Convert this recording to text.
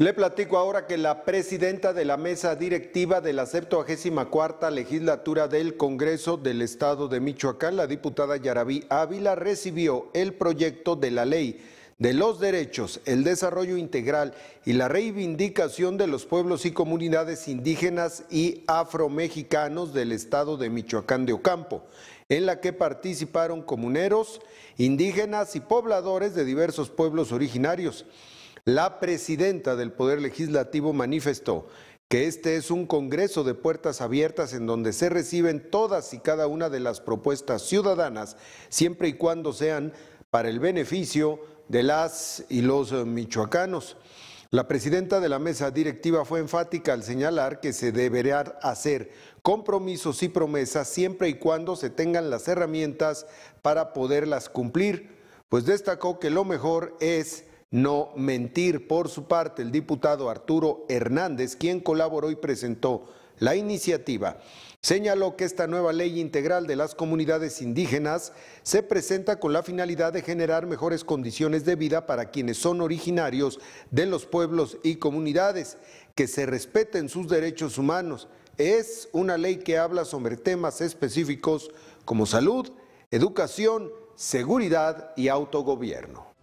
Le platico ahora que la presidenta de la mesa directiva de la 74 legislatura del Congreso del Estado de Michoacán, la diputada Yarabí Ávila, recibió el proyecto de la ley de los derechos, el desarrollo integral y la reivindicación de los pueblos y comunidades indígenas y afromexicanos del estado de Michoacán de Ocampo, en la que participaron comuneros, indígenas y pobladores de diversos pueblos originarios. La presidenta del Poder Legislativo manifestó que este es un Congreso de puertas abiertas en donde se reciben todas y cada una de las propuestas ciudadanas, siempre y cuando sean para el beneficio de las y los michoacanos. La presidenta de la mesa directiva fue enfática al señalar que se deberá hacer compromisos y promesas siempre y cuando se tengan las herramientas para poderlas cumplir, pues destacó que lo mejor es no mentir. Por su parte, el diputado Arturo Hernández, quien colaboró y presentó la iniciativa, señaló que esta nueva ley integral de las comunidades indígenas se presenta con la finalidad de generar mejores condiciones de vida para quienes son originarios de los pueblos y comunidades, que se respeten sus derechos humanos. Es una ley que habla sobre temas específicos como salud, educación, seguridad y autogobierno.